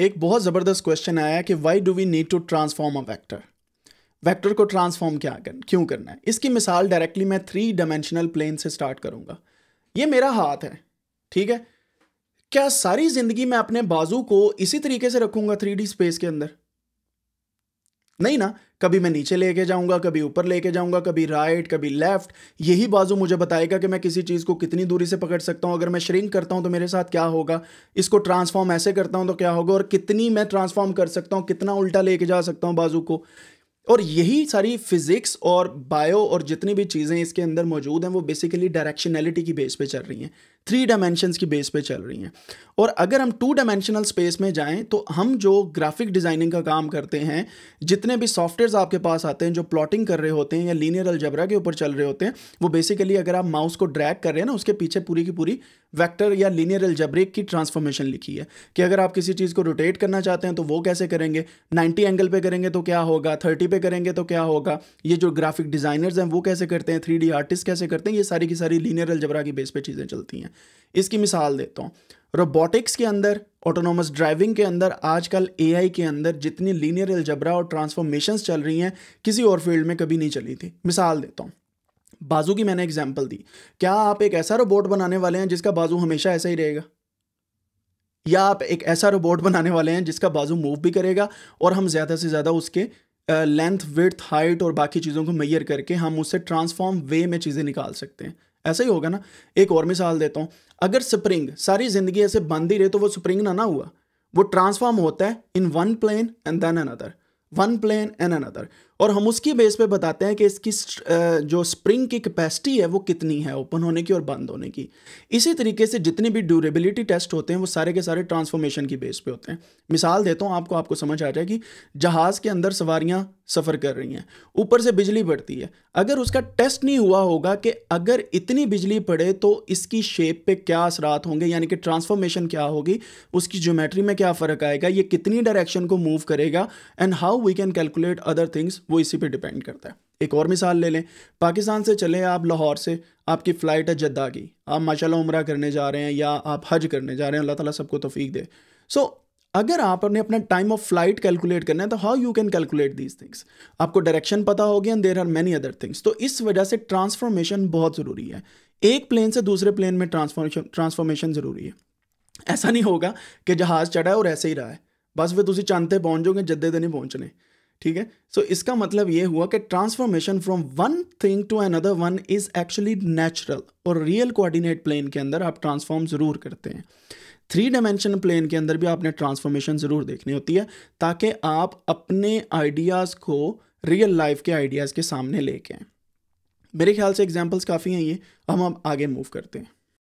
एक बहुत ज़बरदस्त क्वेश्चन आया कि why do we need to transform a vector vector को ट्रांसफॉर्म क्या कर क्यों करना है इसकी मिसाल डायरेक्टली मैं थ्री डायमेंशनल प्लेन से स्टार्ट करूंगा ये मेरा हाथ है ठीक है क्या सारी ज़िंदगी मैं अपने बाजू को इसी तरीके से रखूंगा थ्री स्पेस के अंदर नहीं ना कभी मैं नीचे लेके जाऊंगा कभी ऊपर लेके जाऊंगा कभी राइट कभी लेफ्ट यही बाजू मुझे बताएगा कि मैं किसी चीज़ को कितनी दूरी से पकड़ सकता हूँ अगर मैं श्रिंक करता हूँ तो मेरे साथ क्या होगा इसको ट्रांसफॉर्म ऐसे करता हूँ तो क्या होगा और कितनी मैं ट्रांसफॉर्म कर सकता हूँ कितना उल्टा लेके जा सकता हूँ बाजू को और यही सारी फिज़िक्स और बायो और जितनी भी चीज़ें इसके अंदर मौजूद हैं वो बेसिकली डायरेक्शनैलिटी की बेस पे चल रही हैं थ्री डायमेंशन की बेस पे चल रही हैं और अगर हम टू डायमेंशनल स्पेस में जाएं तो हम जो ग्राफिक डिज़ाइनिंग का काम करते हैं जितने भी सॉफ्टवेयर्स आपके पास आते हैं जो प्लॉटिंग कर रहे होते हैं या लीनियर अलजबरा के ऊपर चल रहे होते हैं वो बेसिकली अगर आप माउस को ड्रैग कर रहे हैं ना उसके पीछे पूरी की पूरी वैक्टर या लीनियर अलजबरे की ट्रांसफॉर्मेशन लिखी है कि अगर आप किसी चीज़ को रोटेट करना चाहते हैं तो वो कैसे करेंगे नाइन्टी एंगल पर करेंगे तो क्या होगा थर्टी पे करेंगे तो क्या होगा ये जो ग्राफिक डिज़ाइनर्स हैं वो कैसे करते हैं थ्री आर्टिस्ट कैसे करते हैं ये सारी की सारी लीनियर अलजबरा की बेस पर चीज़ें चलती हैं इसकी मिसाल देता हूँ रोबोटिक्स के अंदर ऑटोनोमस ड्राइविंग के अंदर आजकल एआई के अंदर जितनी लीनियर एल्जबरा और ट्रांसफॉर्मेशंस चल रही हैं किसी और फील्ड में कभी नहीं चली थी मिसाल देता हूँ बाजू की मैंने एग्जाम्पल दी क्या आप एक ऐसा रोबोट बनाने वाले हैं जिसका बाजू हमेशा ऐसा ही रहेगा या आप एक ऐसा रोबोट बनाने वाले हैं जिसका बाजू मूव भी करेगा और हम ज़्यादा से ज़्यादा उसके लेंथ विथ हाइट और बाकी चीज़ों को मैयर करके हम उससे ट्रांसफॉर्म वे में चीज़ें निकाल सकते हैं ऐसा ही होगा ना एक और मिसाल देता हूँ अगर स्प्रिंग सारी जिंदगी ऐसे बंद ही रहे तो वो स्प्रिंग ना ना हुआ वो ट्रांसफॉर्म होता है in one plane and then another one plane and another और हम उसकी बेस पे बताते हैं कि इसकी जो स्प्रिंग की कैपेसिटी है वो कितनी है ओपन होने की और बंद होने की इसी तरीके से जितने भी ड्यूरेबिलिटी टेस्ट होते हैं वो सारे के सारे ट्रांसफॉर्मेशन की बेस पे होते हैं मिसाल देता हूँ आपको आपको समझ आ जाएगी जहाज़ के अंदर सवारियाँ सफ़र कर रही हैं ऊपर से बिजली पड़ती है अगर उसका टेस्ट नहीं हुआ होगा कि अगर इतनी बिजली पड़े तो इसकी शेप पे क्या असरात होंगे यानी कि ट्रांसफॉर्मेशन क्या होगी उसकी ज्योमेट्री में क्या फ़र्क आएगा ये कितनी डायरेक्शन को मूव करेगा and how we can calculate other things वो इसी पे डिपेंड करता है एक और मिसाल ले लें पाकिस्तान से चले आप लाहौर से आपकी फ़्लाइट है जद्दा की आप माशा उम्र करने जा रहे हैं या आप हज करने जा रहे हैं अल्लाह ताला सबको तोफ़ीक दे सो so, अगर आपने अपना टाइम ऑफ फ्लाइट कैलकुलेट करना है तो how you can calculate these things आपको डायरेक्शन पता होगी and there are many other things तो इस वजह से ट्रांसफॉर्मेशन बहुत ज़रूरी है एक प्लेन से दूसरे प्लेन में ट्रांसफॉर्मेशन ट्रांसफॉर्मेशन ज़रूरी है ऐसा नहीं होगा कि जहाज़ चढ़ा है और ऐसे ही रहा है बस वे तुम चंद पहुँचोगे जद्दे तो नहीं पहुँचने ठीक है सो so, इसका मतलब ये हुआ कि transformation from one thing to another one is actually natural और रियल कोऑर्डिनेट प्लेन के अंदर आप ट्रांसफॉर्म ज़रूर करते हैं थ्री डायमेंशन प्लेन के अंदर भी आपने ट्रांसफॉर्मेशन ज़रूर देखनी होती है ताकि आप अपने आइडियाज़ को रियल लाइफ के आइडियाज़ के सामने लेके आए मेरे ख्याल से एग्जाम्पल्स काफ़ी हैं ये हम अब आगे मूव करते हैं